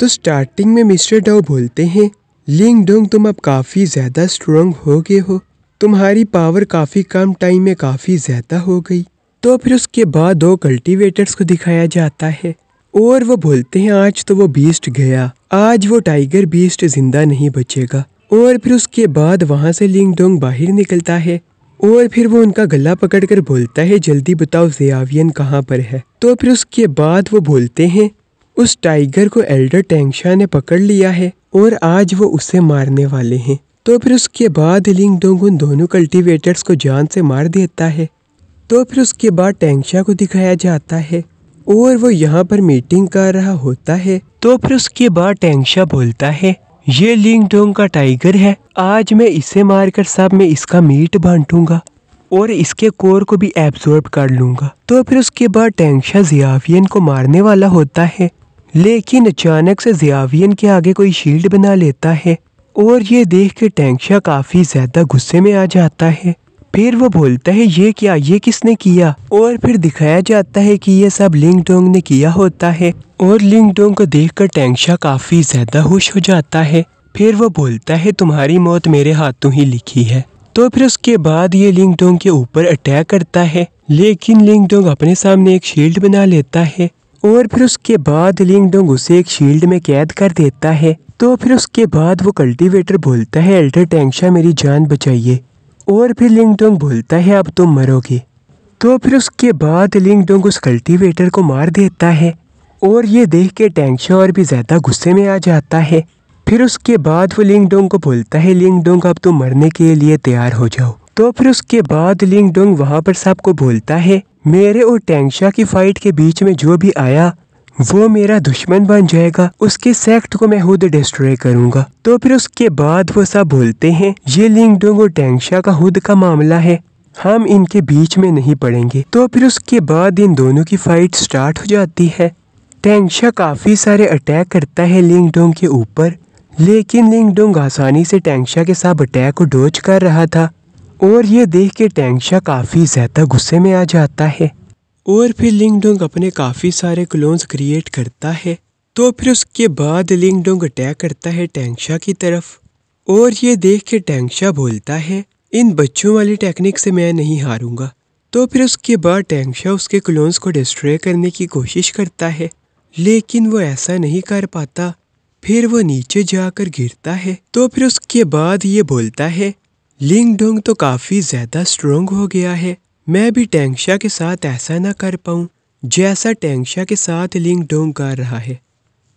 तो स्टार्टिंग में मिस्टर डाउ बोलते हैं लिंग डोंग तुम अब काफ़ी ज़्यादा स्ट्रोंग हो गए हो तुम्हारी पावर काफ़ी कम टाइम में काफ़ी ज़्यादा हो गई तो फिर उसके बाद दो कल्टीवेटर्स को दिखाया जाता है और वो बोलते हैं आज तो वो बीस्ट गया आज वो टाइगर बीस्ट जिंदा नहीं बचेगा और फिर उसके बाद वहाँ से लिंग डोंग बाहर निकलता है और फिर वो उनका गला पकड़कर बोलता है जल्दी बताओ जयावियन कहाँ पर है तो फिर उसके बाद वो बोलते हैं उस टाइगर को एल्डर टेंगशा ने पकड़ लिया है और आज वो उसे मारने वाले हैं तो फिर उसके बाद लिंग डोंग उन दोनों कल्टीवेटर्स को जान से मार देता है तो फिर उसके बाद टेंगशा को दिखाया जाता है और वो यहाँ पर मीटिंग कर रहा होता है तो फिर उसके बाद टेंगशा बोलता है ये लिंग डोंग का टाइगर है आज मैं इसे मारकर सब में इसका मीट बांटूंगा और इसके कोर को भी एब्जॉर्ब कर लूंगा तो फिर उसके बाद टेंगशा जियाफियन को मारने वाला होता है लेकिन अचानक से जियावियन के आगे कोई शील्ड बना लेता है और ये देख के टैंकशा काफ़ी ज़्यादा गुस्से में आ जाता है फिर वो बोलता है ये क्या ये किसने किया और फिर दिखाया जाता है कि ये सब लिंग डोंग ने किया होता है और लिंग डोंग को देख कर टैंकशा काफ़ी ज़्यादा खुश हो जाता है फिर वो बोलता है तुम्हारी मौत मेरे हाथों ही लिखी है तो फिर उसके बाद ये लिंग डोंग के ऊपर अटैक करता है लेकिन लिंग डोंग अपने सामने एक शील्ड बना लेता है और फिर उसके बाद लिंगडोंग उसे एक शील्ड में कैद कर देता है तो फिर उसके बाद वो कल्टीवेटर बोलता है एल्डर टैंगशा मेरी जान बचाइए और फिर लिंगडोंग बोलता है अब तुम मरोगे तो फिर उसके बाद लिंगडोंग उस कल्टीवेटर को मार देता है और ये देख के टैंगशा और भी ज़्यादा गुस्से में आ जाता है फिर उसके बाद वो लिंगडोंग को बोलता है लिंगडोंग अब तुम मरने के लिए तैयार हो जाओ तो फिर उसके बाद लिंगडोंग वहाँ पर सबको बोलता है मेरे और टेंशा की फाइट के बीच में जो भी आया वो मेरा दुश्मन बन जाएगा उसके सेक्ट को मैं खुद डिस्ट्रॉय करूंगा तो फिर उसके बाद वो सब बोलते हैं ये लिंगडोंग और टेंगशा का खुद का मामला है हम इनके बीच में नहीं पड़ेंगे तो फिर उसके बाद इन दोनों की फाइट स्टार्ट हो जाती है टेंगशा काफ़ी सारे अटैक करता है लिंगडोंग के ऊपर लेकिन लिंगडोंग आसानी से टेंगशा के साथ अटैक को डोज कर रहा था और ये देख के टेंगशा काफ़ी ज़्यादा गुस्से में आ जाता है और फिर लिंगडोंग अपने काफ़ी सारे क्लोन्स क्रिएट करता है तो फिर उसके बाद लिंगडोंग अटैक करता है टेंगशा की तरफ और ये देख के टेंगशा बोलता है इन बच्चों वाली टेक्निक से मैं नहीं हारूंगा तो फिर उसके बाद टेंगशा उसके क्लोन्स को डिस्ट्रॉय करने की कोशिश करता है लेकिन वो ऐसा नहीं कर पाता फिर वो नीचे जाकर गिरता है तो फिर उसके बाद ये बोलता है लिंगडोंग तो काफ़ी ज़्यादा स्ट्रोंग हो गया है मैं भी टेंगशा के साथ ऐसा ना कर पाऊं जैसा टेंगशा के साथ लिंगडोंग कर रहा है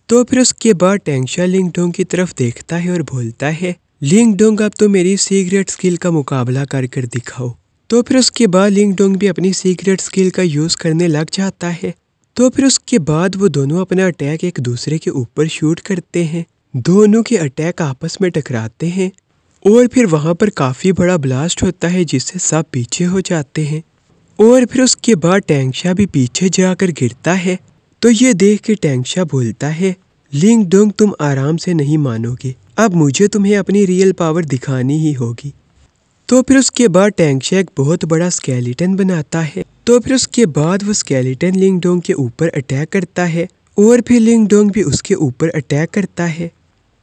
तो फिर उसके बाद टेंगशा लिंगडोंग की तरफ देखता है और बोलता है लिंगडोंग अब तो मेरी सीक्रेट स्किल का मुकाबला कर कर दिखाओ तो फिर उसके बाद लिंगडोंग भी अपनी सीक्रेट स्किल का यूज़ करने लग जाता है तो फिर उसके बाद वो दोनों अपना अटैक एक दूसरे के ऊपर शूट करते हैं दोनों के अटैक आपस में टकराते हैं और फिर वहाँ पर काफ़ी बड़ा ब्लास्ट होता है जिससे सब पीछे हो जाते हैं और फिर उसके बाद टैंकशा भी पीछे जाकर गिरता है तो ये देख के टैंकशा बोलता है लिंग डोंग तुम आराम से नहीं मानोगे अब मुझे तुम्हें अपनी रियल पावर दिखानी ही होगी तो फिर उसके बाद टैंकशा एक बहुत बड़ा स्केलेटन बनाता है तो फिर उसके बाद वो स्केलेटन लिंग डोंग के ऊपर अटैक करता है और फिर लिंग डोंग भी उसके ऊपर अटैक करता है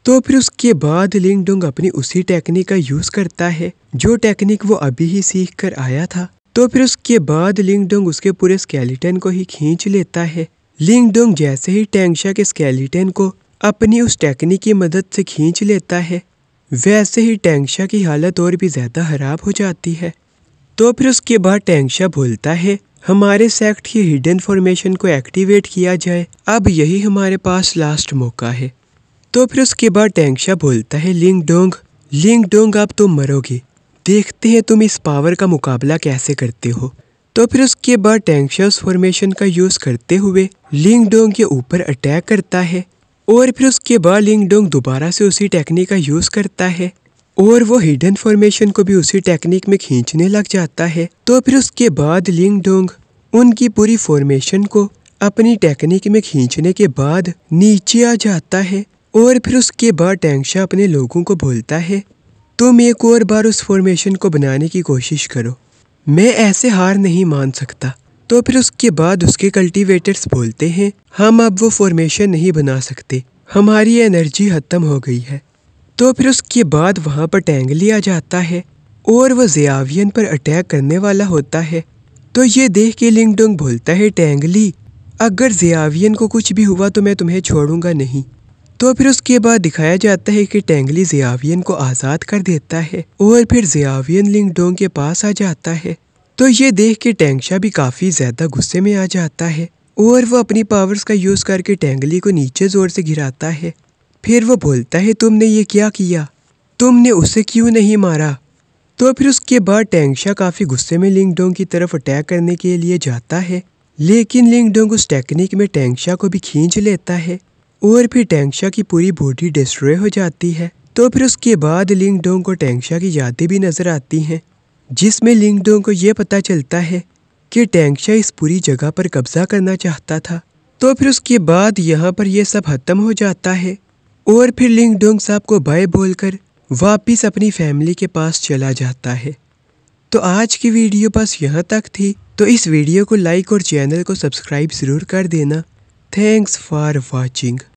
तो फिर उसके बाद लिंगडोंग अपनी उसी टेक्निक का यूज़ करता है जो टेक्निक वो अभी ही सीख कर आया था तो फिर उसके बाद लिंगडोंग उसके पूरे स्केलेटन को ही खींच लेता है लिंगडोंग जैसे ही टेंगशा के स्केलेटन को अपनी उस टेक्निक की मदद से खींच लेता है वैसे ही टेंगशा की हालत और भी ज़्यादा खराब हो जाती है तो फिर उसके बाद टेंगशा बोलता है हमारे सेक्ट की हिडन फॉर्मेशन को एक्टिवेट किया जाए अब यही हमारे पास लास्ट मौका है तो फिर उसके बाद टैंकशा बोलता है लिंग डोंग लिंग डोंग आप तुम तो मरोगे देखते हैं तुम इस पावर का मुकाबला कैसे करते हो तो फिर उसके बाद टैंकशा उस फॉर्मेशन का यूज़ करते हुए लिंग डोंग के ऊपर अटैक करता है और फिर उसके बाद लिंग डोंग दोबारा से उसी टेक्निक का यूज़ करता है और वो हिडन फॉर्मेशन को भी उसी टेक्निक में खींचने लग जाता है तो फिर उसके बाद लिंग डोंग उनकी पूरी फॉर्मेशन को अपनी टेक्निक में खींचने के बाद नीचे आ जाता है और फिर उसके बाद टैंकशा अपने लोगों को बोलता है तुम एक और बार उस फॉर्मेशन को बनाने की कोशिश करो मैं ऐसे हार नहीं मान सकता तो फिर उसके बाद उसके कल्टीवेटर्स बोलते हैं हम अब वो फॉर्मेशन नहीं बना सकते हमारी एनर्जी ख़त्म हो गई है तो फिर उसके बाद वहाँ पर टैंग लिया जाता है और वह जयावियन पर अटैक करने वाला होता है तो ये देख के लिंगडोंग बोलता है टैंगली अगर जयावियन को कुछ भी हुआ तो मैं तुम्हें छोड़ूंगा नहीं तो फिर उसके बाद दिखाया जाता है कि टेंगली जियावियन को आज़ाद कर देता है और फिर जियावियन लिंगडोंग के पास आ जाता है तो ये देख के टेंगशा भी काफ़ी ज़्यादा गुस्से में आ जाता है और वो अपनी पावर्स का यूज़ करके टेंगली को नीचे ज़ोर से गिराता है फिर वो बोलता है तुमने ये क्या किया तुमने उसे क्यों नहीं मारा तो फिर उसके बाद टेंगशा काफ़ी गुस्से में लिंगडोंग की तरफ अटैक करने के लिए जाता है लेकिन लिंगडोंग उस टेक्निक में टेंगशा को भी खींच लेता है और फिर टेंगशा की पूरी बॉडी डिस्ट्रॉय हो जाती है तो फिर उसके बाद लिंगडोंग को टेंगशा की यादें भी नजर आती हैं जिसमें लिंगडोंग को यह पता चलता है कि टेंगशा इस पूरी जगह पर कब्जा करना चाहता था तो फिर उसके बाद यहाँ पर यह सब खत्म हो जाता है और फिर लिंगडोंग साहब को बाय बोलकर वापस अपनी फैमिली के पास चला जाता है तो आज की वीडियो बस यहाँ तक थी तो इस वीडियो को लाइक और चैनल को सब्सक्राइब ज़रूर कर देना थैंक्स फॉर वॉचिंग